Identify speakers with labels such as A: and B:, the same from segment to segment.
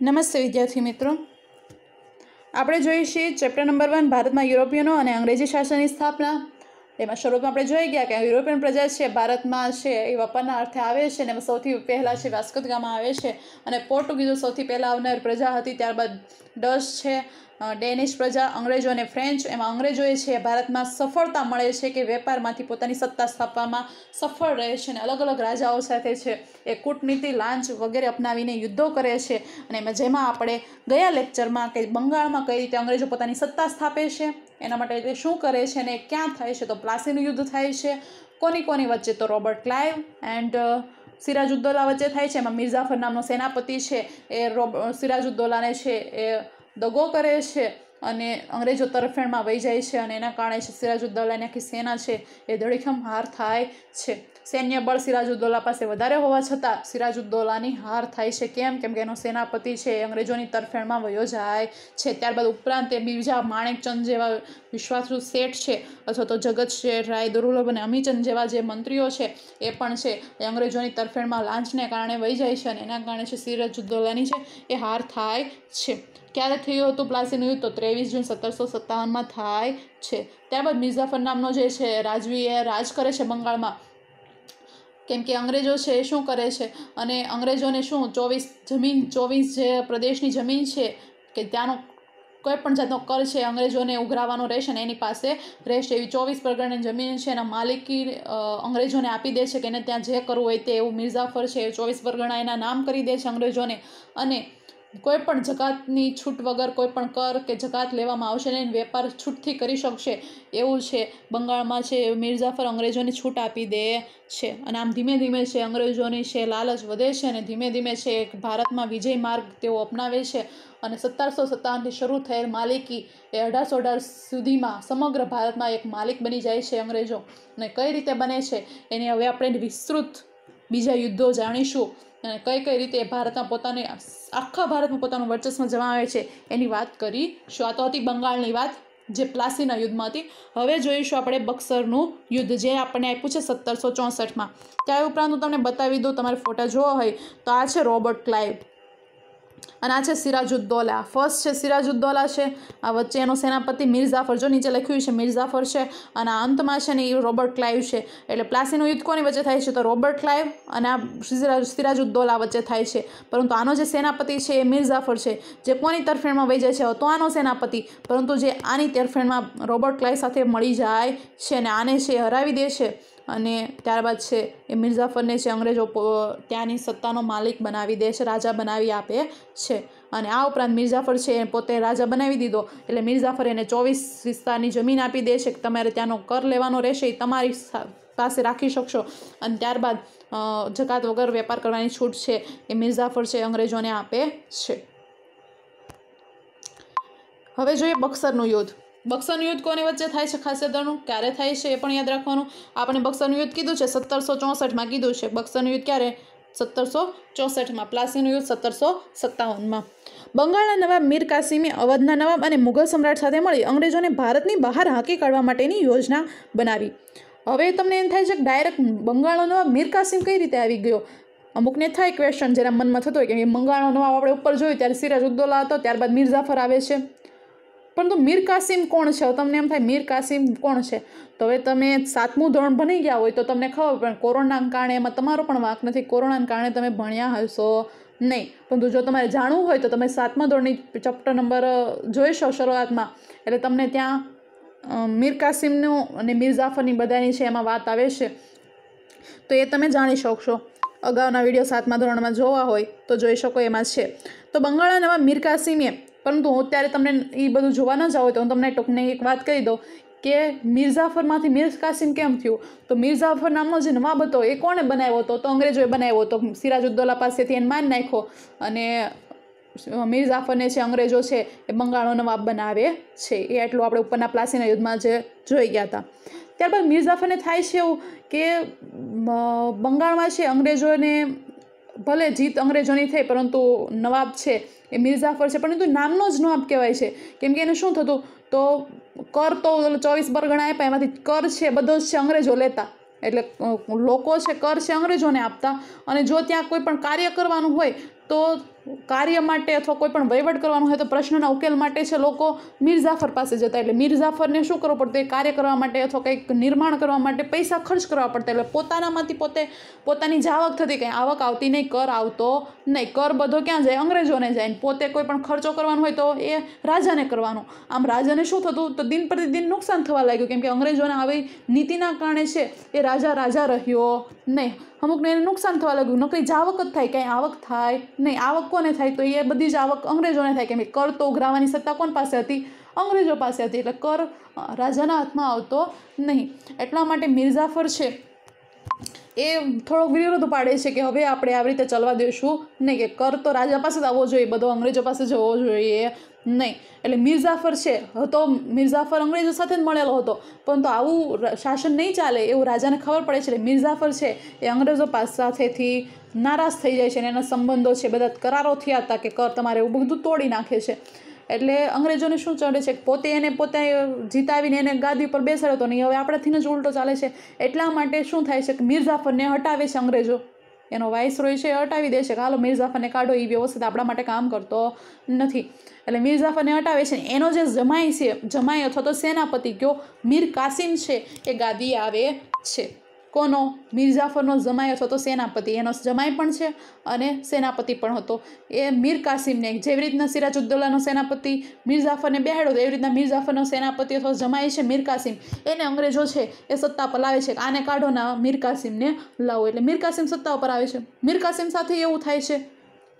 A: નમસ્તે વિદ્યાર્થી મિત્રો આપણે જોઈએ છીએ ચેપ્ટર નંબર વન ભારતમાં યુરોપિયનો અને અંગ્રેજી શાસનની સ્થાપના એમાં શરૂઆતમાં આપણે જોઈ ગયા કે યુરોપિયન પ્રજા છે ભારતમાં છે એ વપરના અર્થે આવે છે અને સૌથી પહેલાં છે વાસ્કોદગામાં આવે છે અને પોર્ટુગીઝો સૌથી પહેલાં આવનાર પ્રજા હતી ત્યારબાદ ડચ છે ડેનિશ પ્રજા અંગ્રેજો અને ફ્રેન્ચ એમાં અંગ્રેજોએ છે ભારતમાં સફળતા મળે છે કે વેપારમાંથી પોતાની સત્તા સ્થાપવામાં સફળ રહે છે અને અલગ અલગ રાજાઓ સાથે છે એ કૂટનીતિ લાંચ વગેરે અપનાવીને યુદ્ધો કરે છે અને જેમાં આપણે ગયા લેક્ચરમાં કે બંગાળમાં કઈ રીતે અંગ્રેજો પોતાની સત્તા સ્થાપે છે એના માટે તે શું કરે છે અને ક્યાં થાય છે તો પ્લાસીનું યુદ્ધ થાય છે કોની કોની વચ્ચે તો રોબર્ટ ક્લાઇવ એન્ડ સિરાજુદ્દોલા વચ્ચે થાય છે એમાં મિર્ઝાફર નામનો સેનાપતિ છે એ રોબ સિરાજુદ્દોલાને છે એ દગો કરે છે અને અંગ્રેજો તરફેણમાં વહી જાય છે અને એના કારણે છે સિરાજુદ્દૌલાની આખી સેના છે એ દડીખમ હાર થાય છે સૈન્ય બળ સિરાજુદ્દોલા પાસે વધારે હોવા છતાં સિરાજુદ્દોલાની હાર થાય છે કેમ કેમ કે એનો સેનાપતિ છે અંગ્રેજોની તરફેણમાં વયો જાય છે ત્યારબાદ ઉપરાંત એ બીજા માણેકચંદ જેવા વિશ્વાસુ શેઠ છે અથવા તો જગત શેઠ રાય દુર્લભ અને અમીચંદ જેવા જે મંત્રીઓ છે એ પણ છે એ અંગ્રેજોની તરફેણમાં લાંચને કારણે વહી જાય છે અને એના કારણે છે સિરાજુદ્દોલાની છે એ હાર થાય છે ક્યારે થયું હતું પ્લાસીનું યુદ્ધ તો ત્રેવીસ જૂન સત્તરસો સત્તાવનમાં થાય છે ત્યારબાદ મિર્ઝાફર નામનો જે છે રાજવી એ રાજ કરે છે બંગાળમાં કેમ કે અંગ્રેજો છે એ શું કરે છે અને અંગ્રેજોને શું ચોવીસ જમીન ચોવીસ જે પ્રદેશની જમીન છે કે ત્યાંનો કોઈ પણ જાતનો કર છે અંગ્રેજોને ઉઘરાવવાનો રહેશે ને એની પાસે રહેશે એવી ચોવીસ પરગણની જમીન છે એના માલિકી અંગ્રેજોને આપી દે છે કે એને ત્યાં જે કરવું હોય તે એવું મિર્ઝાફર છે એ ચોવીસ પરગણા એના નામ કરી દે છે અંગ્રેજોને અને કોઈ પણ જકાતની છૂટ વગર કોઈ પણ કર કે જકાત લેવામાં આવશે નહીં વેપાર છૂટથી કરી શકશે એવું છે બંગાળમાં છે મિર્ઝાફર અંગ્રેજોની છૂટ આપી દે છે અને આમ ધીમે ધીમે છે અંગ્રેજોની છે લાલચ વધે છે અને ધીમે ધીમે છે એક ભારતમાં વિજય માર્ગ તેઓ અપનાવે છે અને સત્તારસો સત્તાવનથી શરૂ થયેલ માલિકી એ અઢારસો અઢાર સુધીમાં સમગ્ર ભારતમાં એક માલિક બની જાય છે અંગ્રેજો અને કઈ રીતે બને છે એને હવે આપણે વિસ્તૃત બીજા યુદ્ધો જાણીશું અને કઈ કઈ રીતે ભારતમાં પોતાની આખા ભારતમાં પોતાનું વર્ચસ્વ જમાવે છે એની વાત કરી શું આ તો હતી બંગાળની વાત જે પ્લાસીના યુદ્ધમાં હતી હવે જોઈશું આપણે બક્સરનું યુદ્ધ જે આપણને આપ્યું છે સત્તરસો ચોસઠમાં ત્યાં ઉપરાંત હું તમને બતાવી દઉં તમારે ફોટા જોવા હોય તો આ છે રોબર્ટ ક્લાઇવ અને આ છે સિરાજુદ્દોલા ફર્સ્ટ છે સિરાજુદ્દોલા છે આ વચ્ચે એનો સેનાપતિ મિર્ઝાફર જો નીચે લખ્યું છે મિર્ઝાફર છે અને આ અંતમાં છે ને એ રોબર્ટ ક્લાઇવ છે એટલે પ્લાસીનું યુદ્ધ કોની વચ્ચે થાય છે તો રોબર્ટ ક્લાઇવ અને આ સિરાજ સિરાજુદ્દૌલા વચ્ચે થાય છે પરંતુ આનો જે સેનાપતિ છે એ મિર્ઝાફર છે જે કોની તરફેણમાં વહી જાય છે તો આનો સેનાપતિ પરંતુ જે આની તરફેણમાં રોબર્ટ ક્લાઇવ સાથે મળી જાય છે અને આને છે હરાવી દે છે અને ત્યારબાદ છે એ મિર્ઝાફરને છે અંગ્રેજો ત્યાંની સત્તાનો માલિક બનાવી દે છે રાજા બનાવી આપે છે અને આ ઉપરાંત મિર્ઝાફર છે એ પોતે રાજા બનાવી દીધો એટલે મિર્ઝાફર એને ચોવીસ વિસ્તારની જમીન આપી દે છે કે તમારે ત્યાંનો કર લેવાનો રહેશે એ તમારી પાસે રાખી શકશો અને ત્યારબાદ જકાત વગર વેપાર કરવાની છૂટ છે એ મિર્ઝાફર છે અંગ્રેજોને આપે છે હવે જોઈએ બક્સરનું યુદ્ધ બક્સરનું યુદ્ધ કોની વચ્ચે થાય છે ખાસ યાદનું ક્યારે થાય છે એ પણ યાદ રાખવાનું આપણે બક્સરનું યુદ્ધ કીધું છે સત્તરસો ચોસઠમાં કીધું છે બક્સરનું યુદ્ધ ક્યારે સત્તરસો ચોસઠમાં પ્લાસીનું યુદ્ધ સત્તરસો સત્તાવનમાં બંગાળના નવાબ મીર કાસિમે અવધના નવાબ અને મુઘલ સમ્રાટ સાથે મળી અંગ્રેજોને ભારતની બહાર હાંકી કાઢવા માટેની યોજના બનાવી હવે તમને એમ થાય છે કે ડાયરેક્ટ બંગાળનો નવાબ મીર કાસિમ કઈ રીતે આવી ગયો અમુકને થાય ક્વેશ્ચન જેના મનમાં થતો હોય કે બંગાળનો નવાબ આપણે ઉપર જોયું ત્યારે સિરાજ ઉદ્દોલા હતો ત્યારબાદ મીર જાફર આવે છે પરંતુ મીર કાસિમ કોણ છે તમને એમ થાય મીર કાસિમ કોણ છે તો હવે તમે સાતમું ધોરણ ભણી ગયા હોય તો તમને ખબર પણ કોરોનાના કારણે એમાં તમારો પણ વાંક નથી કોરોનાના કારણે તમે ભણ્યા હશો નહીં પરંતુ જો તમારે જાણવું હોય તો તમે સાતમા ધોરણની ચેપ્ટર નંબર જોઈશો શરૂઆતમાં એટલે તમને ત્યાં મીર કાસિમનું અને મીર જાફરની બધાની છે એમાં વાત આવે છે તો એ તમે જાણી શકશો અગાઉના વિડીયો સાતમા ધોરણમાં જોવા હોય તો જોઈ શકો એમાં છે તો બંગાળાનામાં મીર કાસિમે પરંતુ હું ત્યારે તમને એ બધું જોવા ન જાઉં તો હું તમને ટોકને એક વાત કહી દઉં કે મિર્ઝાફરમાંથી મીર કાસિમ કેમ થયું તો મિર્ઝાફર નામનો જે નવાબ હતો એ કોણે બનાવ્યો હતો તો અંગ્રેજોએ બનાવ્યો હતો સિરાજુદ્દોલા પાસેથી એને માન નાખ્યો અને મિર્ઝાફરને જે અંગ્રેજો છે એ બંગાળનો નવાબ બનાવે છે એ આટલું આપણે ઉપરના પ્લાસીના યુદ્ધમાં જે જોઈ ગયા હતા ત્યારબાદ મિર્ઝાફરને થાય છે એવું કે બંગાળમાં છે અંગ્રેજોને ભલે જીત અંગ્રેજોની થઈ પરંતુ નવાબ છે એ મિર્ઝાફર છે પરંતુ નામનો જ નવાબ કહેવાય છે કેમ કે એને શું થતું તો કર તો ચોવીસ પરગણા આપ્યા એમાંથી કર છે બધો જ છે અંગ્રેજો લેતા એટલે લોકો છે કર છે અંગ્રેજોને આપતા અને જો ત્યાં કોઈ પણ કાર્ય કરવાનું હોય તો કાર્ય માટે અથવા કોઈ પણ વહીવટ કરવાનું હોય તો પ્રશ્નના ઉકેલ માટે છે લોકો મીરઝાફર પાસે જતા એટલે મીરઝાફરને શું કરવું પડતું એ કાર્ય કરવા માટે અથવા કંઈક નિર્માણ કરવા માટે પૈસા ખર્ચ કરવા પડતા એટલે પોતાનામાંથી પોતે પોતાની આવક થતી કંઈ આવક આવતી નહીં કર આવતો નહીં કર બધો ક્યાં જાય અંગ્રેજોને જાય પોતે કોઈ પણ ખર્ચો કરવાનો હોય તો એ રાજાને કરવાનું આમ રાજાને શું થતું તો દિન પ્રતિદિન નુકસાન થવા લાગ્યું કેમ કે અંગ્રેજોને આવી નીતિના કારણે છે એ રાજા રાજા રહ્યો નહીં અમુકને એને નુકસાન થવા લાગ્યું નકરી જ આવક જ થાય કંઈ આવક થાય નહીં આવક કોને થાય તો એ બધી જ આવક અંગ્રેજોને થાય કેમ કે કર તો ઉઘરાવવાની સત્તા કોણ પાસે હતી અંગ્રેજો પાસે હતી એટલે કર રાજાના હાથમાં આવતો નહીં એટલા માટે મિર્ઝાફર છે એ થોડોક વિરોધ પાડે છે કે હવે આપણે આવી રીતે ચલવા દઈશું નહીં કે કર તો રાજા પાસે જ આવવો જોઈએ બધો અંગ્રેજો પાસે જવો જોઈએ નહીં એટલે મિર્ઝાફર છે તો મિર્ઝાફર અંગ્રેજો સાથે જ મળેલો હતો પરંતુ આવું શાસન નહીં ચાલે એવું રાજાને ખબર પડે છે એટલે મિર્ઝાફર છે એ અંગ્રેજો સાથેથી નારાજ થઈ જાય છે અને એના સંબંધો છે બધા કરારો થયા હતા કે કર તમારે એવું બધું તોડી નાખે છે એટલે અંગ્રેજોને શું ચડે છે પોતે એને પોતે જીતાવીને એને ગાદી પર બેસાડ્યો હતો નહીં હવે આપણાથી જ ઉલટો ચાલે છે એટલા માટે શું થાય છે કે મિર્ઝાફરને હટાવે છે અંગ્રેજો એનો વાઇસરોય છે એ હટાવી દેશે કે હાલો મીરઝાફરને કાઢો એ વ્યવસ્થિત આપણા માટે કામ કરતો નથી એટલે મિર્ઝાફરને હટાવે છે એનો જે જમાઈ છે જમાઈ અથવા તો સેનાપતિ કયો મીર કાસિમ છે એ ગાદી આવે છે કોનો મીર જાફરનો જમાઈ અથવા તો સેનાપતિ એનો જમાઈ પણ છે અને સેનાપતિ પણ હતો એ મીર કાસિમને જેવી રીતના સિરાજુદ્દૌલાનો સેનાપતિ મીર જાફરને બેહાડ્યો હતો એવી રીતના મીર જાફરનો સેનાપતિ અથવા જમાઈ છે મીર કાસિમ એને અંગ્રેજો છે એ સત્તા પર લાવે છે આને કાઢો ના મીર કાસિમને લાવો એટલે મીર કાસિમ સત્તા ઉપર આવે છે મીર કાસિમ સાથે એવું થાય છે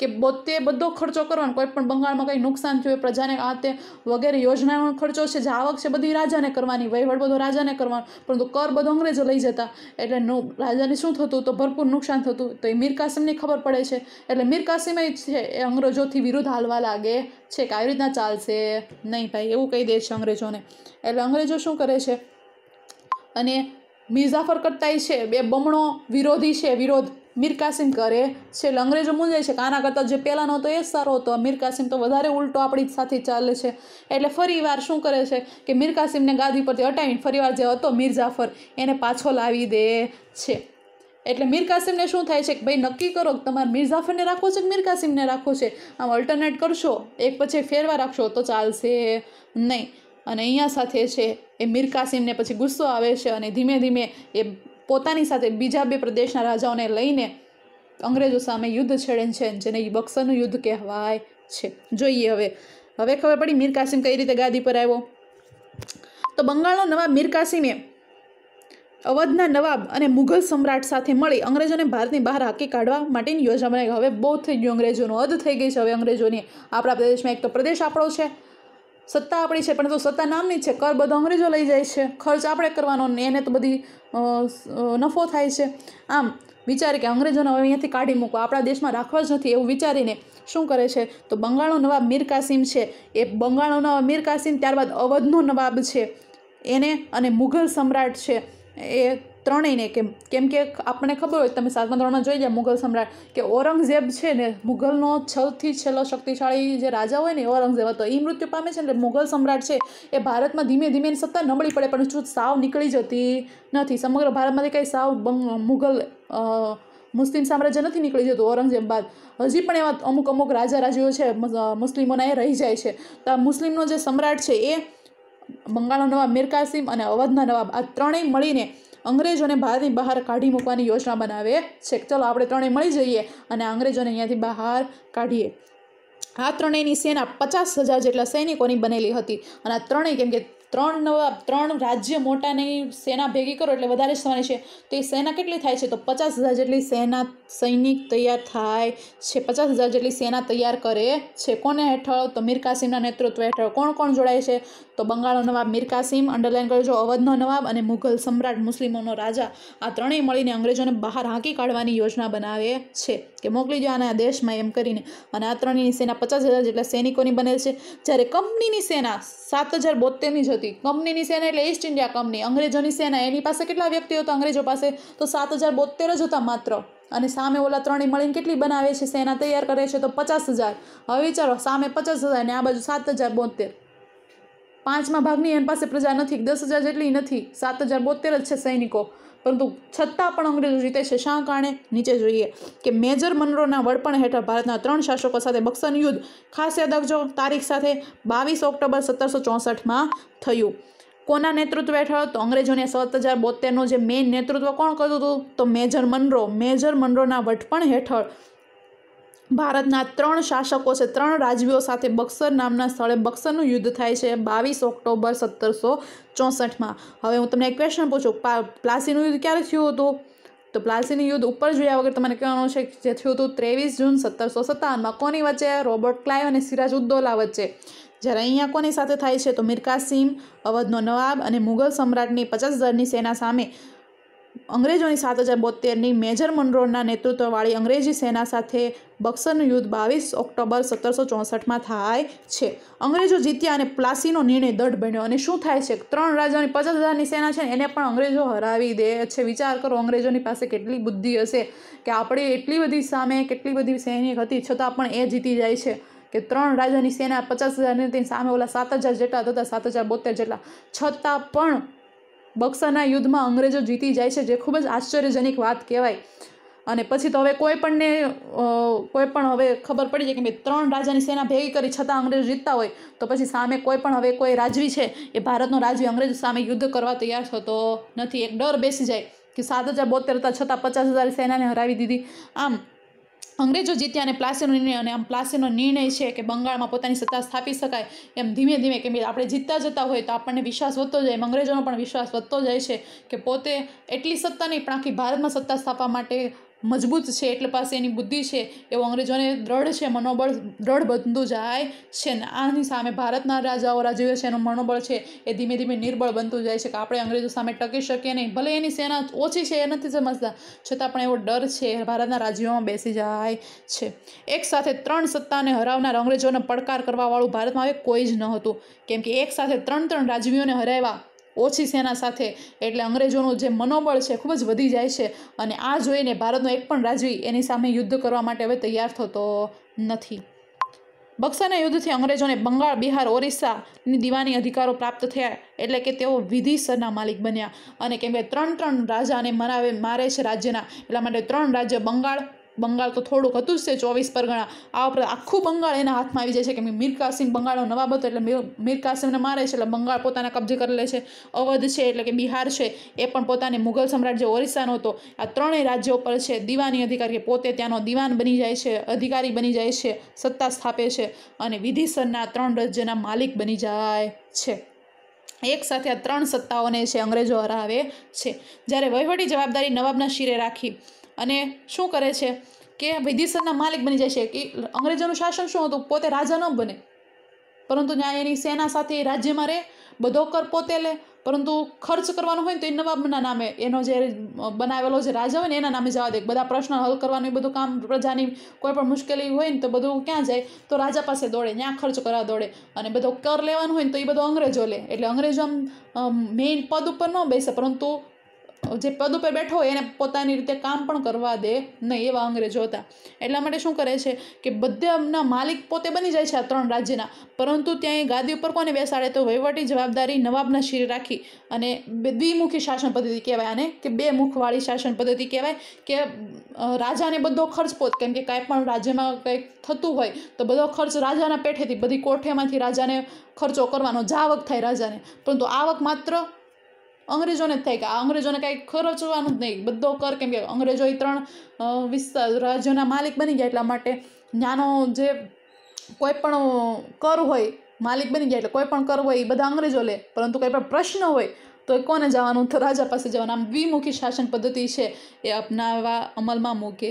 A: કે પોતે બધો ખર્ચો કરવાનો કોઈ પણ બંગાળમાં કંઈ નુકસાન થયું હોય પ્રજાને આ તે વગેરે યોજનાનો ખર્ચો છે જે આવક છે બધી રાજાને કરવાની વહીવટ બધો રાજાને કરવાનો પરંતુ કર બધો અંગ્રેજો લઈ જતા એટલે રાજાને શું થતું તો ભરપૂર નુકસાન થતું તો એ મીર કાસિમને ખબર પડે છે એટલે મીર કાસિમ છે એ અંગ્રેજોથી વિરુદ્ધ હાલવા લાગે છે કે આવી રીતના ચાલશે નહીં ભાઈ એવું કહી દે છે અંગ્રેજોને એટલે અંગ્રેજો શું કરે છે અને મિર્ઝાફર કરતાય છે બે બમણો વિરોધી છે વિરોધ મીર કાસિમ કરે છેલ્લે અંગ્રેજો મૂંઝાય છે કે આના કરતાં જે પહેલાંનો હતો એ સારો હતો મીર તો વધારે ઉલટો આપણી સાથે ચાલે છે એટલે ફરી વાર શું કરે છે કે મીર ગાદી પરથી હટાવીને વાર જે હતો મીર એને પાછો લાવી દે છે એટલે મીર શું થાય છે કે ભાઈ નક્કી કરો કે તમારે મીર રાખવો છે કે મીર રાખવો છે આમ અલ્ટરનેટ કરશો એક પછી ફેરવા રાખશો તો ચાલશે નહીં અને અહીંયા સાથે છે એ મીર પછી ગુસ્સો આવે છે અને ધીમે ધીમે એ પોતાની સાથે બીજા બે પ્રદેશના રાજાઓને લઈને અંગ્રેજો સામે યુદ્ધ છેડે છે જેને બક્સરનું યુદ્ધ કહેવાય છે જોઈએ હવે હવે ખબર પડી મીર કાસિમ કઈ રીતે ગાદી પર આવ્યો તો બંગાળનો નવાબ મીર કાસિમે અવધના નવાબ અને મુઘલ સમ્રાટ સાથે મળી અંગ્રેજોને ભારતની બહાર હાકી કાઢવા માટેની યોજના બનાવી હવે બહુ થઈ ગયું અંગ્રેજોનું અધ થઈ ગઈ છે હવે અંગ્રેજોની આપણા પ્રદેશમાં એક તો પ્રદેશ આપણો છે સત્તા આપણી છે પણ તો સત્તા નામની છે કર બધો અંગ્રેજો લઈ જાય છે ખર્ચ આપણે કરવાનો ને એને તો બધી નફો થાય છે આમ વિચારે કે અંગ્રેજોને હવે અહીંયાથી કાઢી મૂકો આપણા દેશમાં રાખવા જ નથી એવું વિચારીને શું કરે છે તો બંગાળનો નવાબ મીર કાસિમ છે એ બંગાળનો નવાબ મીર કાસિમ ત્યારબાદ અવધનો નવાબ છે એને અને મુઘલ સમ્રાટ છે એ ત્રણેયને કેમ કેમ કે આપણને ખબર હોય તમે સાતમા ધોરણમાં જોઈ ગયા મુઘલ સમ્રાટ કે ઔરંગઝેબ છે ને મુઘલનો સૌથી છેલ્લો શક્તિશાળી જે રાજા હોય ને ઔરંગઝેબ હતો એ મૃત્યુ પામે છે એટલે મુઘલ સમ્રાટ છે એ ભારતમાં ધીમે ધીમે એની સત્તા નબળી પડે પણ શું સાવ નીકળી જતી નથી સમગ્ર ભારતમાંથી કંઈ સાવ મુઘલ મુસ્લિમ સામ્રાજ્ય નથી નીકળી જતું ઔરંગઝેબ બાદ હજી પણ એવા અમુક અમુક રાજા રાજીઓ છે મુસ્લિમોના એ રહી જાય છે તો આ મુસ્લિમનો જે સમ્રાટ છે એ બંગાળનો નવાબ મીર કાસિમ અને અવધના નવાબ આ ત્રણેય મળીને અંગ્રેજોને ભારતની બહાર કાઢી મૂકવાની યોજના બનાવે છે ચલો આપણે ત્રણેય મળી જઈએ અને અંગ્રેજોને અહીંયાથી બહાર કાઢીએ આ ત્રણેયની સેના પચાસ હજાર જેટલા સૈનિકોની બનેલી હતી અને આ ત્રણેય કેમ કે ત્રણ નવા ત્રણ રાજ્ય મોટાની સેના ભેગી કરો એટલે વધારે જ થવાની છે તો એ સેના કેટલી થાય છે તો પચાસ હજાર જેટલી સેના સૈનિક તૈયાર થાય છે પચાસ હજાર જેટલી સેના તૈયાર કરે છે કોને હેઠળ તો મીર નેતૃત્વ હેઠળ કોણ કોણ જોડાય છે તો બંગાળનો નવાબ મીર કાસિમ કરજો અવધનો નવાબ અને મુઘલ સમ્રાટ મુસ્લિમોનો રાજા આ ત્રણેય મળીને અંગ્રેજોને બહાર હાંકી કાઢવાની યોજના બનાવે છે કે મોકલી દો આ દેશમાં એમ કરીને અને આ ત્રણેયની સેના પચાસ હજાર જેટલા સૈનિકોની બનેલ છે જ્યારે કંપનીની સેના સાત હજાર બોતેરની જ હતી કંપનીની સેના એટલે ઈસ્ટ ઇન્ડિયા કંપની અંગ્રેજોની સેના એની પાસે કેટલા વ્યક્તિઓ હતા અંગ્રેજો પાસે તો સાત હજાર બોતેર જ હતા માત્ર અને સામે ઓલા ત્રણેય મળીને કેટલી બનાવે છે સેના તૈયાર કરે છે તો પચાસ હજાર હવે વિચારો સામે પચાસ હજાર ને આ બાજુ સાત હજાર બોતેર પાંચમા ભાગની એની પાસે પ્રજા નથી દસ હજાર જેટલી નથી સાત હજાર બોતેર જ છે સૈનિકો પરંતુ છતાં પણ અંગ્રેજો જીતે છે શા કારણે નીચે જોઈએ કે મેજર મનરોના વડપણ હેઠળ ભારતના ત્રણ શાસકો સાથે બક્સર યુદ્ધ ખાસ યાદ રાખજો તારીખ સાથે બાવીસ ઓક્ટોબર સત્તરસો ચોસઠમાં થયું કોના નેતૃત્વ હેઠળ તો અંગ્રેજોને સત હજાર બોતેરનું જે મેઇન નેતૃત્વ કોણ કરતું હતું તો મેજર મનરો મેજર મનરોના વડપણ હેઠળ ભારતના ત્રણ શાસકો છે ત્રણ રાજવીઓ સાથે બક્સર નામના સ્થળે બક્સરનું યુદ્ધ થાય છે બાવીસ ઓક્ટોબર સત્તરસો ચોસઠમાં હવે હું તમને એક ક્વેશ્ચન પૂછું પ્લાસીનું યુદ્ધ ક્યારે થયું હતું તો પ્લાસીનું યુદ્ધ ઉપર જોયા વગર તમને કહેવાનું છે જે થયું હતું ત્રેવીસ જૂન સત્તરસો સત્તાવનમાં કોની વચ્ચે રોબર્ટ ક્લાઇવ અને સિરાજ ઉદ્દોલા વચ્ચે જ્યારે અહીંયા કોની સાથે થાય છે તો મીર કાસિમ અવધનો નવાબ અને મુઘલ સમ્રાટની પચાસ હજારની સેના સામે અંગ્રેજોની સાત હજાર બોતેરની મેજર મનરોના નેતૃત્વવાળી અંગ્રેજી સેના સાથે બક્સરનું યુદ્ધ બાવીસ ઓક્ટોબર સત્તરસો ચોસઠમાં થાય છે અંગ્રેજો જીત્યા અને પ્લાસીનો નિર્ણય દઢ બન્યો અને શું થાય છે ત્રણ રાજાઓની પચાસ હજારની સેના છે એને પણ અંગ્રેજો હરાવી દે છે વિચાર કરો અંગ્રેજોની પાસે કેટલી બુદ્ધિ હશે કે આપણે એટલી બધી સામે કેટલી બધી સૈનિક હતી છતાં પણ એ જીતી જાય છે કે ત્રણ રાજાની સેના પચાસ હજારની સામે ઓલા સાત હજાર જેટલા થતા સાત હજાર બોતેર જેટલા છતાં પણ બક્સરના યુદ્ધમાં અંગ્રેજો જીતી જાય છે જે ખૂબ જ આશ્ચર્યજનક વાત કહેવાય અને પછી તો હવે કોઈ પણને કોઈ પણ હવે ખબર પડી જાય કે ભાઈ ત્રણ રાજાની સેના ભેગી કરી છતાં અંગ્રેજો જીતતા હોય તો પછી સામે કોઈ પણ હવે કોઈ રાજવી છે એ ભારતનો રાજવી અંગ્રેજો સામે યુદ્ધ કરવા તૈયાર થતો નથી એક ડર બેસી જાય કે સાત હજાર બોતેર હતા છતાં પચાસ હજાર સેનાને હરાવી દીધી આમ અંગ્રેજો જીત્યા અને પ્લાસીનો નિર્ણય અને આમ પ્લાસીનો નિર્ણય છે કે બંગાળમાં પોતાની સત્તા સ્થાપી શકાય એમ ધીમે ધીમે કે આપણે જીતતા જતા હોય તો આપણને વિશ્વાસ વધતો જાય એમ અંગ્રેજોનો પણ વિશ્વાસ વધતો જાય છે કે પોતે એટલી સત્તા નહીં પણ આખી ભારતમાં સત્તા સ્થાપવા માટે મજબૂત છે એટલે પાસે એની બુદ્ધિ છે એવો અંગ્રેજોને દ્રઢ છે મનોબળ દ્રઢ બનતું જાય છે ને આની સામે ભારતના રાજાઓ રાજ્યો છે એનું મનોબળ છે એ ધીમે ધીમે નિર્બળ બનતું જાય છે કે આપણે અંગ્રેજો સામે ટકી શકીએ નહીં ભલે એની સેના ઓછી છે એ નથી સમજતા છતાં પણ એવો ડર છે ભારતના રાજ્યોમાં બેસી જાય છે એક સાથે ત્રણ સત્તાને હરાવનાર અંગ્રેજોને પડકાર કરવાવાળું ભારતમાં હવે કોઈ જ નહોતું કેમ કે એક સાથે ત્રણ ત્રણ રાજવીઓને હરાવ્યા ઓછી સેના સાથે એટલે અંગ્રેજોનું જે મનોબળ છે ખૂબ જ વધી જાય છે અને આ જોઈને ભારતનો એક પણ રાજવી એની સામે યુદ્ધ કરવા માટે હવે તૈયાર થતો નથી બક્સરના યુદ્ધથી અંગ્રેજોને બંગાળ બિહાર ઓરિસ્સાની દીવાની અધિકારો પ્રાપ્ત થયા એટલે કે તેઓ વિધિસરના માલિક બન્યા અને કેમ કે ત્રણ ત્રણ રાજાને મનાવે મારે છે રાજ્યના એટલા માટે ત્રણ રાજ્ય બંગાળ બંગાળ તો થોડુંક હતું જ છે ચોવીસ પરગણા આ ઉપરાંત આખું બંગાળ એના હાથમાં આવી જાય છે કેમ કે મીર કાસિમ બંગાળનો નવાબ હતો એટલે મીર કાસિમને મારે છે એટલે બંગાળ પોતાના કબજે કરી લે છે અવધ છે એટલે કે બિહાર છે એ પણ પોતાને મુઘલ સમ્રાટ જે ઓરિસ્સાનો હતો આ ત્રણેય રાજ્યો પર છે દિવાની અધિકારી કે પોતે ત્યાંનો દિવાન બની જાય છે અધિકારી બની જાય છે સત્તા સ્થાપે છે અને વિધિસરના ત્રણ રાજ્યના માલિક બની જાય છે એક સાથે આ ત્રણ સત્તાઓને છે અંગ્રેજો હરાવે છે જ્યારે વહીવટી જવાબદારી નવાબના શિરે રાખી અને શું કરે છે કે ભાઈ દિસરના માલિક બની જાય છે કે અંગ્રેજોનું શાસન શું હતું પોતે રાજા ન બને પરંતુ ત્યાં એની સેના સાથે રાજ્યમાં રહે બધો કર પોતે લે પરંતુ ખર્ચ કરવાનો હોય ને તો એ નવાબના નામે એનો જે બનાવેલો જે રાજા હોય ને એના નામે જવા દે બધા પ્રશ્ન હલ કરવાનું એ બધું કામ પ્રજાની કોઈ પણ મુશ્કેલી હોય ને તો બધું ક્યાં જાય તો રાજા પાસે દોડે ત્યાં ખર્ચ કરવા દોડે અને બધો કર લેવાનો હોય ને તો એ બધો અંગ્રેજો લે એટલે અંગ્રેજો આમ મેઇન પદ ઉપર ન બેસે પરંતુ જે પદ ઉપર બેઠો હોય એને પોતાની રીતે કામ પણ કરવા દે નહીં એવા અંગ્રેજો હતા એટલા માટે શું કરે છે કે બધાના માલિક પોતે બની જાય છે આ ત્રણ રાજ્યના પરંતુ ત્યાં એ ગાદી ઉપર કોને બેસાડે તો વહીવટી જવાબદારી નવાબના શિરે રાખી અને દ્વિમુખી શાસન પદ્ધતિ કહેવાય આને કે બે મુખવાળી શાસન પદ્ધતિ કહેવાય કે રાજાને બધો ખર્ચ પોત કેમ કે કાંઈ પણ રાજ્યમાં કંઈક થતું હોય તો બધો ખર્ચ રાજાના પેઠેથી બધી કોઠેમાંથી રાજાને ખર્ચો કરવાનો જાવક થાય રાજાને પરંતુ આવક માત્ર અંગ્રેજોને જ થાય કે આ અંગ્રેજોને કાંઈ ખર્ચવાનું જ નહીં બધો કર કેમ કે અંગ્રેજો એ ત્રણ વિસ્તાર રાજ્યોના માલિક બની ગયા એટલા માટે નાનો જે કોઈ પણ કર હોય માલિક બની ગયા એટલે કોઈ પણ કર હોય એ બધા અંગ્રેજો લે પરંતુ કંઈ પણ પ્રશ્ન હોય તો એ કોને જવાનું તો રાજા પાસે જવાનું આમ દ્વિમુખી શાસન પદ્ધતિ છે એ અપનાવવા અમલમાં મૂકે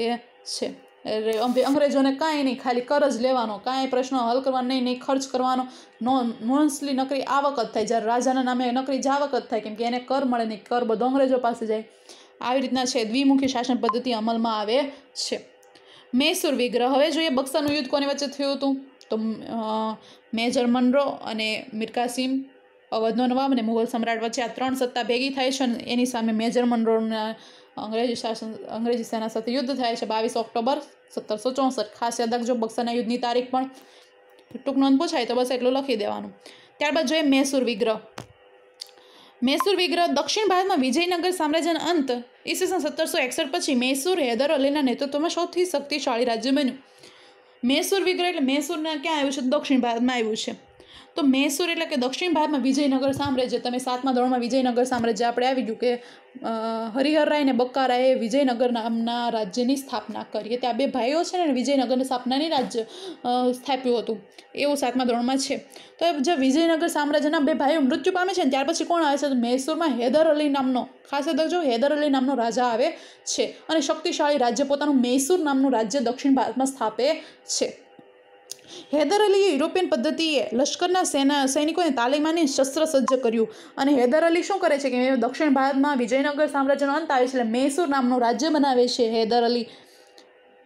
A: છે અંગ્રેજોને કાંઈ નહીં ખાલી કરજ લેવાનો કાંઈ પ્રશ્નો હલ કરવાનો નહીં નહીં ખર્ચ કરવાનો નો મોન્સલી નકરી આવક જ થાય જ્યારે રાજાના નામે નકરી જાવક જ થાય કેમ કે એને કર મળે નહીં કર બધો અંગ્રેજો પાસે જાય આવી રીતના છે દ્વિમુખી શાસન પદ્ધતિ અમલમાં આવે છે મૈસૂર વિગ્રહ હવે જોઈએ બક્સાનું યુદ્ધ કોની વચ્ચે થયું હતું તો મેજર મનરો અને મિર્કાસિમ અવધનો નવાબ અને મુઘલ સમ્રાટ વચ્ચે આ ત્રણ સત્તા ભેગી થાય છે અને એની સામે મેજર મનરોના અંગ્રેજી શાસન અંગ્રેજી સેના સાથે યુદ્ધ થાય છે બાવીસ ઓક્ટોબર સત્તરસો ચોસઠ ખાસ યાદ રાખજો બક્સરના યુદ્ધની તારીખ પણ ટૂંક નોંધ પૂછાય તો બસ એટલું લખી દેવાનું ત્યારબાદ જોઈએ મૈસૂર વિગ્રહ મૈસૂર વિગ્રહ દક્ષિણ ભારતમાં વિજયનગર સામ્રાજ્યના અંત ઈસવીસન સત્તરસો એકસઠ પછી મૈસુર હૈદર અલીના નેતૃત્વમાં સૌથી શક્તિશાળી રાજ્ય બન્યું મૈસુર વિગ્રહ એટલે મૈસૂરના ક્યાં આવ્યું છે દક્ષિણ ભારતમાં આવ્યું છે તો મૈસૂર એટલે કે દક્ષિણ ભારતમાં વિજયનગર સામ્રાજ્ય તમે સાતમા ધોરણમાં વિજયનગર સામ્રાજ્ય આપણે આવી ગયું કે હરિહરરાય અને બક્કારાએ વિજયનગર નામના રાજ્યની સ્થાપના કરી ત્યાં બે ભાઈઓ છે ને વિજયનગરની સ્થાપનાની રાજ્ય સ્થાપ્યું હતું એવું સાતમા ધોરણમાં છે તો જે વિજયનગર સામ્રાજ્યના બે ભાઈઓ મૃત્યુ પામે છે ને ત્યાર પછી કોણ આવે છે તો મૈસૂરમાં હૈદર અલી નામનો ખાસ યાદ રાખજો હેદર અલી નામનો રાજા આવે છે અને શક્તિશાળી રાજ્ય પોતાનું મૈસૂર નામનું રાજ્ય દક્ષિણ ભારતમાં સ્થાપે છે હૈદર અલીએ યુરોપિયન પદ્ધતિએ લશ્કરના સેના સૈનિકોને તાલીમ શસ્ત્રસજ્જ કર્યું અને હૈદર અલી શું કરે છે કે દક્ષિણ ભારતમાં વિજયનગર સામ્રાજ્યનો અંત આવે છે એટલે મૈસૂર નામનું રાજ્ય બનાવે છે હૈદર અલી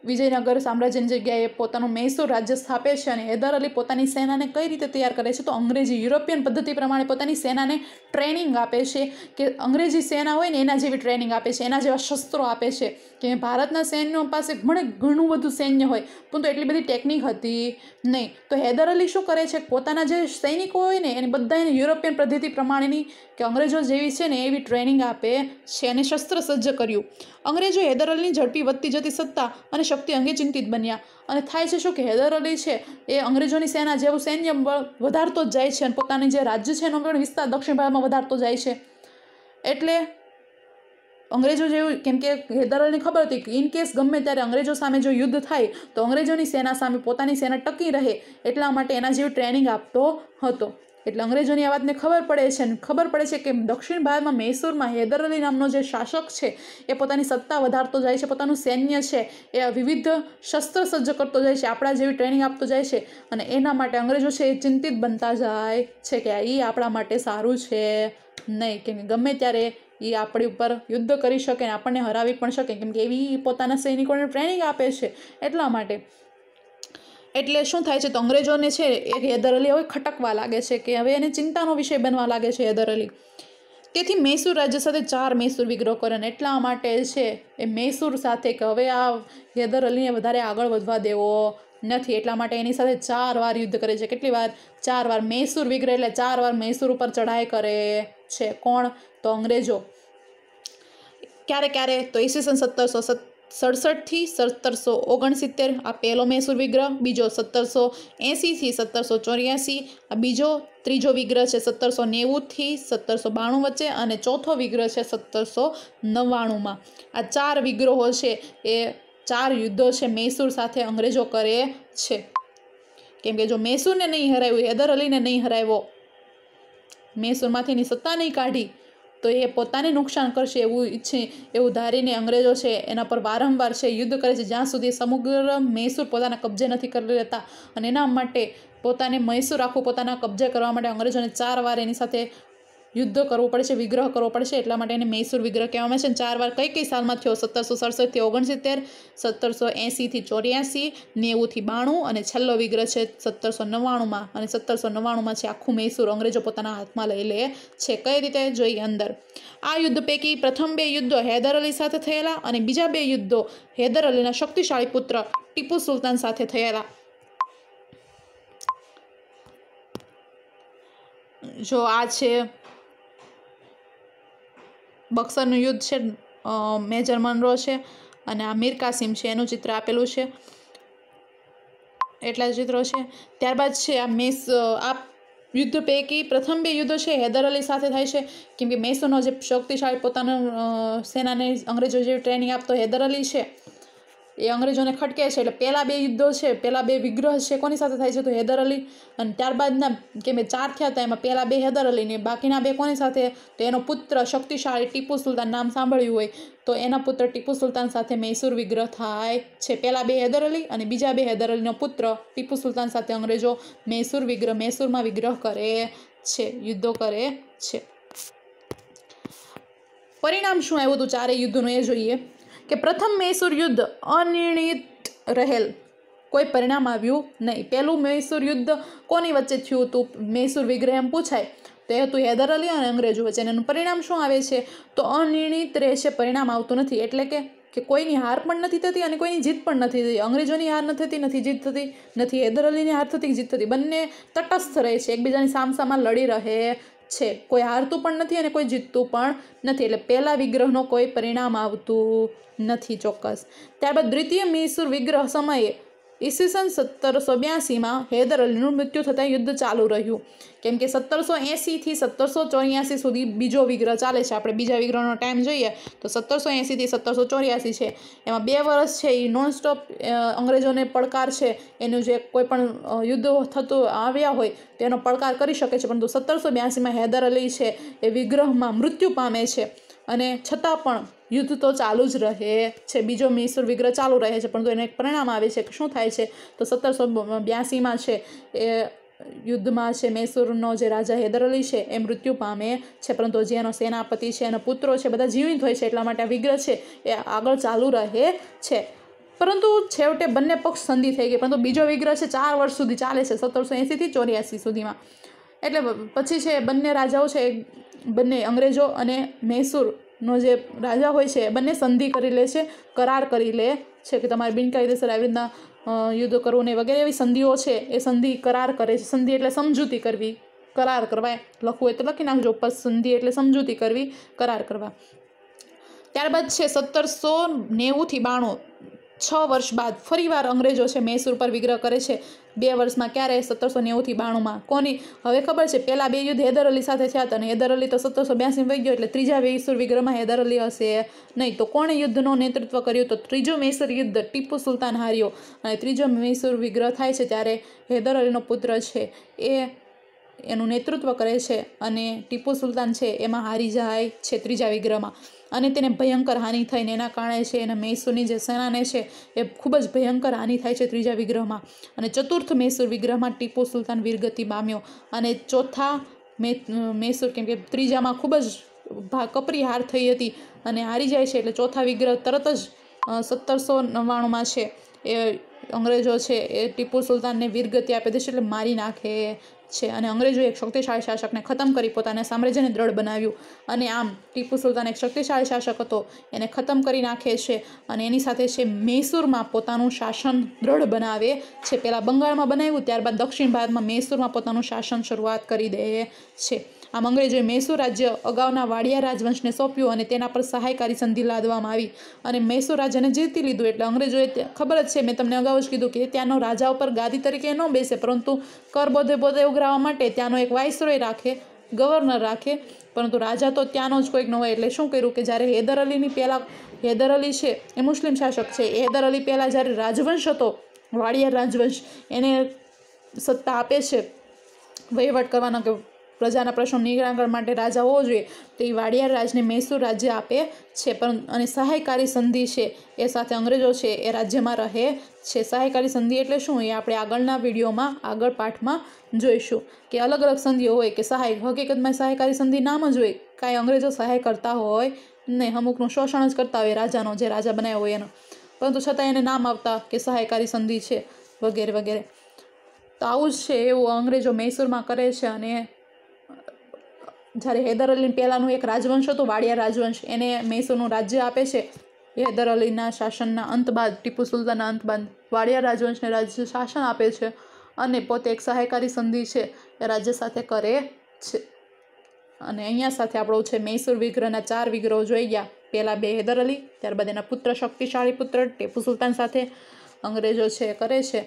A: વિજયનગર સામ્રાજ્યની જગ્યાએ પોતાનું મૈસૂર રાજ્ય સ્થાપે છે અને હૈદર અલી પોતાની સેનાને કઈ રીતે તૈયાર કરે છે તો અંગ્રેજી યુરોપિયન પદ્ધતિ પ્રમાણે પોતાની સેનાને ટ્રેનિંગ આપે છે કે અંગ્રેજી સેના હોય ને એના જેવી ટ્રેનિંગ આપે છે એના જેવા શસ્ત્રો આપે છે કે ભારતના સૈન્યો પાસે ઘણે ઘણું બધું સૈન્ય હોય પણ તો એટલી બધી ટેકનિક હતી નહીં તો હૈદર અલી શું કરે છે પોતાના જે સૈનિકો હોય ને એને બધા એને યુરોપિયન પદ્ધતિ પ્રમાણેની કે અંગ્રેજો જેવી છે ને એવી ટ્રેનિંગ આપે છે અને શસ્ત્ર સજ્જ કર્યું અંગ્રેજો હૈદર અલીની ઝડપી વધતી જતી સત્તા અને શક્તિ અંગે ચિંતિત બન્યા અને થાય છે શું કે હૈદર અલી છે એ અંગ્રેજોની સેના જેવું સૈન્ય બળ વધારતો જ જાય છે અને પોતાની જે રાજ્ય છે એનો પણ વિસ્તાર દક્ષિણ ભારતમાં વધારતો જાય છે એટલે અંગ્રેજો જેવું કેમ કે હૈદર અલીને ખબર હતી કે ઇન કેસ ગમે ત્યારે અંગ્રેજો સામે જો યુદ્ધ થાય તો અંગ્રેજોની સેના સામે પોતાની સેના ટકી રહે એટલા માટે એના જેવી ટ્રેનિંગ આપતો હતો એટલે અંગ્રેજોની આ વાતને ખબર પડે છે અને ખબર પડે છે કે દક્ષિણ ભારતમાં મૈસૂરમાં હૈદર અલી નામનો જે શાસક છે એ પોતાની સત્તા વધારતો જાય છે પોતાનું સૈન્ય છે એ વિવિધ શસ્ત્ર સજ્જ કરતો જાય છે આપણા જેવી ટ્રેનિંગ આપતો જાય છે અને એના માટે અંગ્રેજો છે એ ચિંતિત બનતા જાય છે કે એ આપણા માટે સારું છે નહીં કેમ કે ગમે ત્યારે એ આપણી ઉપર યુદ્ધ કરી શકે ને આપણને હરાવી પણ શકે કેમ કે એવી પોતાના સૈનિકોને ટ્રેનિંગ આપે છે એટલા માટે એટલે શું થાય છે તો અંગ્રેજોને છે એ હૈદર અલી હવે ખટકવા લાગે છે કે હવે એને ચિંતાનો વિષય બનવા લાગે છે હૈદર અલી તેથી મૈસૂર રાજ્ય સાથે ચાર મૈસૂર વિગ્રહ કર્યો એટલા માટે છે એ મૈસૂર સાથે કે હવે આ હૈદર અલીને વધારે આગળ વધવા દેવો નથી એટલા માટે એની સાથે ચાર વાર યુદ્ધ કરે છે કેટલી વાર ચાર વાર મૈસૂર વિગ્રહ એટલે ચાર વાર મૈસૂર ઉપર ચઢાઈ કરે છે કોણ તો અંગ્રેજો ક્યારે ક્યારે તો ઈસવીસન સત્તરસો સત્તર સડસઠથી સત્તરસો ઓગણસિત્તેર આ પહેલો મૈસૂર વિગ્રહ બીજો સત્તરસો એંસીથી સત્તરસો ચોર્યાસી આ બીજો ત્રીજો વિગ્રહ છે સત્તરસો નેવુંથી સત્તરસો બાણું વચ્ચે અને ચોથો વિગ્રહ છે સત્તરસો નવ્વાણુંમાં આ ચાર વિગ્રહો છે એ ચાર યુદ્ધો છે મૈસૂર સાથે અંગ્રેજો કરે છે કેમ કે જો મૈસૂરને નહીં હરાવ્યું હૈદર અલીને નહીં હરાવ્યો મૈસૂરમાંથી એની સત્તા નહીં કાઢી તો એ પોતાને નુકસાન કરશે એવું ઈચ્છે એવું ધારીને અંગ્રેજો છે એના પર વારંવાર છે યુદ્ધ કરે છે જ્યાં સુધી સમગ્ર મૈસૂર પોતાના કબજે નથી કરી લેતા અને એના માટે પોતાને મૈસૂર આખું પોતાના કબજે કરવા માટે અંગ્રેજોને ચાર વાર એની સાથે યુદ્ધ કરવું પડશે વિગ્રહ કરવો પડશે એટલા માટે એને મૈસૂર વિગ્રહ કહેવામાં છે ચાર વાર કઈ કઈ સાલમાં થયો સત્તરસો સડસઠથી ઓગણસિત્તેર સત્તરસો એંસીથી ચોર્યાસી નેવુંથી બાણું અને છેલ્લો વિગ્રહ છે સત્તરસો નવ્વાણુંમાં અને સત્તરસો નવ્વાણુંમાં છે આખું મૈસૂર અંગ્રેજો પોતાના હાથમાં લઈ લે છે કઈ રીતે જોઈએ અંદર આ યુદ્ધ પૈકી પ્રથમ બે યુદ્ધો હૈદર અલી સાથે થયેલા અને બીજા બે યુદ્ધો હૈદર અલીના શક્તિશાળી પુત્ર ટીપુ સુલતાન સાથે થયેલા જો આ છે બક્સરનું યુદ્ધ છે મેજર મનરો છે અને આ મીર કાસિમ છે એનું ચિત્ર આપેલું છે એટલા ચિત્રો છે ત્યારબાદ છે આ મેસ આ યુદ્ધ પૈકી પ્રથમ બે યુદ્ધો છે હૈદર અલી સાથે થાય છે કેમ કે મૈસૂરનો જે શક્તિશાળી પોતાના સેનાને અંગ્રેજો જે ટ્રેનિંગ આપતો હૈદર અલી છે એ અંગ્રેજોને ખટકે છે એટલે પહેલાં બે યુદ્ધો છે પહેલાં બે વિગ્રહ છે કોની સાથે થાય છે તો હેદર અલી અને ત્યારબાદના કે મેં ચાર થયા હતા એમાં પહેલાં બે હૈદર અલીને બાકીના બે કોની સાથે તો એનો પુત્ર શક્તિશાળી ટીપુ સુલતાન નામ સાંભળ્યું હોય તો એના પુત્ર ટીપુ સુલતાન સાથે મૈસૂર વિગ્રહ થાય છે પહેલાં બે હૈદર અલી અને બીજા બે હૈદર અલીનો પુત્ર ટીપુ સુલતાન સાથે અંગ્રેજો મૈસૂર વિગ્રહ મૈસૂરમાં વિગ્રહ કરે છે યુદ્ધો કરે છે પરિણામ શું આવ્યું હતું ચારે યુદ્ધનું એ જોઈએ કે પ્રથમ મૈસૂર યુદ્ધ અનિર્ણિત રહેલ કોઈ પરિણામ આવ્યું નહીં પહેલું મૈસૂર યુદ્ધ કોની વચ્ચે થયું હતું મૈસૂર વિગ્રહ એમ પૂછાય તો એ હતું હૈદર અલી અને અંગ્રેજો વચ્ચે એનું પરિણામ શું આવે છે તો અનિર્ણિત રહેશે પરિણામ આવતું નથી એટલે કે કે કોઈની હાર પણ નથી થતી અને કોઈની જીત પણ નથી થતી અંગ્રેજોની હાર નથી થતી નથી જીત થતી નથી હૈદર અલીની હાર થતી જીત થતી બંને તટસ્થ રહે છે એકબીજાની સામસામાં લડી રહે છે કોઈ હારતું પણ નથી અને કોઈ જીતતું પણ નથી એટલે પહેલા વિગ્રહનો કોઈ પરિણામ આવતું નથી ચોક્કસ ત્યારબાદ દ્વિતીય મૈસૂર વિગ્રહ સમયે ઈસવીસન સત્તરસો બ્યાસીમાં હૈદર અલીનું મૃત્યુ થતાં યુદ્ધ ચાલુ રહ્યું કેમ કે સત્તરસો એંસીથી સત્તરસો ચોર્યાસી સુધી બીજો વિગ્રહ ચાલે છે આપણે બીજા વિગ્રહનો ટાઈમ જોઈએ તો સત્તરસો એંસીથી સત્તરસો ચોર્યાસી છે એમાં બે વર્ષ છે એ નોનસ્ટોપ અંગ્રેજોને પડકાર છે એનું જે કોઈ પણ યુદ્ધ થતું આવ્યા હોય તેનો પડકાર કરી શકે છે પરંતુ સત્તરસો બ્યાસીમાં હૈદર અલી છે એ વિગ્રહમાં મૃત્યુ પામે છે અને છતાં પણ યુદ્ધ તો ચાલુ જ રહે છે બીજો મૈસૂર વિગ્રહ ચાલુ રહે છે પરંતુ એને પરિણામ આવે છે કે શું થાય છે તો સત્તરસો બ્યાસીમાં છે એ યુદ્ધમાં છે મૈસૂરનો જે રાજા હૈદર અલી છે એ મૃત્યુ પામે છે પરંતુ જે એનો સેનાપતિ છે એના પુત્રો છે બધા જીવિત હોય છે એટલા માટે આ વિગ્રહ છે એ આગળ ચાલુ રહે છે પરંતુ છેવટે બંને પક્ષ સંધિ થઈ ગઈ પરંતુ બીજો વિગ્રહ છે ચાર વર્ષ સુધી ચાલે છે સત્તરસો એંસીથી ચોર્યાસી સુધીમાં એટલે પછી છે બંને રાજાઓ છે બંને અંગ્રેજો અને મૈસૂર નો જે રાજા હોય છે બંને સંધિ કરી લે છે કરાર કરી લે છે કે તમારે બિનકાયદેસર આવી રીતના યુદ્ધ કરવું ને વગેરે એવી સંધિઓ છે એ સંધિ કરાર કરે છે સંધિ એટલે સમજૂતી કરવી કરાર કરવા લખવું હોય તો લખી નાખજો ઉપર સંધિ એટલે સમજૂતી કરવી કરાર કરવા ત્યારબાદ છે સત્તરસો નેવુંથી બાણું છ વર્ષ બાદ ફરીવાર અંગ્રેજો છે મૈસૂર પર વિગ્રહ કરે છે બે વર્ષમાં ક્યારે સત્તરસો નેવુંથી બાણુંમાં કોની હવે ખબર છે પહેલાં બે યુદ્ધ હેદર અલી સાથે થયા હતા અને હેદર અલી તો સત્તરસો બ્યાસી વહી ગયો એટલે ત્રીજા મૈસૂર વિગ્રહમાં હેદર અલી હશે નહીં તો કોણે યુદ્ધનું નેતૃત્વ કર્યું તો ત્રીજો મૈસૂર યુદ્ધ ટીપુ સુલતાન હાર્યો અને ત્રીજો મૈસૂર વિગ્રહ થાય છે ત્યારે હેદર અલીનો પુત્ર છે એ એનું નેતૃત્વ કરે છે અને ટીપુ સુલતાન છે એમાં હારી જાય છે ત્રીજા વિગ્રહમાં અને તેને ભયંકર હાનિ થઈને એના કારણે છે એના મૈસૂરની જે સેનાને છે એ ખૂબ જ ભયંકર હાનિ થાય છે ત્રીજા વિગ્રહમાં અને ચતુર્થ મૈસૂર વિગ્રહમાં ટીપુ સુલતાન વીરગતિ પામ્યો અને ચોથા મે મૈસૂર કેમ કે ત્રીજામાં ખૂબ જ ભા કપરી હાર થઈ હતી અને હારી જાય છે એટલે ચોથા વિગ્રહ તરત જ સત્તરસો નવ્વાણુંમાં છે એ અંગ્રેજો છે એ ટીપુ સુલતાનને વીરગતિ આપે દેશે એટલે મારી નાખે છે અને અંગ્રેજોએ એક શક્તિશાળી શાસકને ખતમ કરી પોતાના સામ્રાજ્યને દ્રઢ બનાવ્યું અને આમ ટીપુ સુલતાન એક શક્તિશાળી શાસક હતો એને ખતમ કરી નાખે છે અને એની સાથે છે મૈસૂરમાં પોતાનું શાસન દ્રઢ બનાવે છે પહેલાં બંગાળમાં બનાવ્યું ત્યારબાદ દક્ષિણ ભારતમાં મૈસૂરમાં પોતાનું શાસન શરૂઆત કરી દે છે આમ અંગ્રેજોએ મૈસૂર રાજ્ય અગાઉના વાડિયા રાજવંશને સોંપ્યું અને તેના પર સહાયકારી સંધિ લાદવામાં આવી અને મૈસૂર રાજ્યને જીતી લીધું એટલે અંગ્રેજોએ ખબર જ છે મેં તમને અગાઉ જ કીધું કે ત્યાંનો રાજા ઉપર ગાદી તરીકે ન બેસે પરંતુ કર બોધે બધે ઉઘરાવવા માટે ત્યાંનો એક વાઇસરોય રાખે ગવર્નર રાખે પરંતુ રાજા તો ત્યાંનો જ કોઈક ન હોય એટલે શું કર્યું કે જ્યારે હૈદર અલીની પહેલાં હૈદર અલી છે એ મુસ્લિમ શાસક છે હૈદર અલી પહેલાં જ્યારે રાજવંશ હતો વાડિયા રાજવંશ એને સત્તા આપે છે વહીવટ કરવાનો કે પ્રજાના પ્રશ્નો નિરાકરણ માટે રાજા હોવો જોઈએ તે વાડિયાર રાજને મૈસૂર રાજ્ય આપે છે પણ અને સહાયકારી સંધિ છે એ સાથે અંગ્રેજો છે એ રાજ્યમાં રહે છે સહાયકારી સંધિ એટલે શું એ આપણે આગળના વિડીયોમાં આગળ પાઠમાં જોઈશું કે અલગ અલગ સંધિઓ હોય કે સહાય હકીકતમાં સહાયકારી સંધિ નામ જ હોય કાંઈ અંગ્રેજો સહાય કરતા હોય ને અમુકનું શોષણ જ કરતા હોય રાજાનો જે રાજા બનાવ્યો હોય એનો પરંતુ છતાં એને નામ આવતા કે સહાયકારી સંધિ છે વગેરે વગેરે તો આવું જ છે એવું અંગ્રેજો મૈસૂરમાં કરે છે અને જ્યારે હૈદર અલીને પહેલાંનું એક રાજવંશ હતું વાડિયા રાજવંશ એને મૈસૂરનું રાજ્ય આપે છે હૈદર અલીના શાસનના અંત બાદ ટીપુ સુલતાનના અંત બાદ વાડિયા રાજવંશને રાજ્ય શાસન આપે છે અને પોતે એક સહાયકારી સંધિ છે એ રાજ્ય સાથે કરે છે અને અહીંયા સાથે આપણો છે મૈસૂર વિગ્રહના ચાર વિગ્રહો જોઈ ગયા પહેલાં બે હૈદર અલી ત્યારબાદ એના પુત્ર શક્તિશાળી પુત્ર ટીપુ સુલતાન સાથે અંગ્રેજો છે કરે છે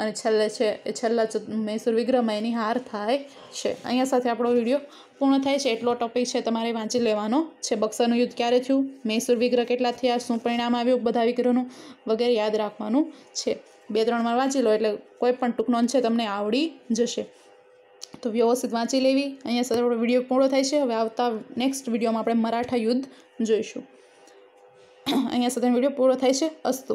A: અને છેલ્લે છે એ છેલ્લા મૈસૂર વિગ્રહમાં એની હાર થાય છે અહીંયા સાથે આપણો વિડીયો પૂર્ણ થાય છે એટલો ટોપિક છે તમારે વાંચી લેવાનો છે બક્સરનું યુદ્ધ ક્યારે થયું મૈસૂર વિગ્રહ કેટલા થયા શું પરિણામ આવ્યું બધા વિગ્રહનું વગેરે યાદ રાખવાનું છે બે ત્રણ વાર વાંચી લો એટલે કોઈ પણ ટૂંક છે તમને આવડી જશે તો વ્યવસ્થિત વાંચી લેવી અહીંયા સાથે આપણો વિડીયો પૂર્ણ થાય છે હવે આવતા નેક્સ્ટ વિડીયોમાં આપણે મરાઠા યુદ્ધ જોઈશું અહીંયા સાથે વિડીયો પૂરો થાય છે અસ્તુ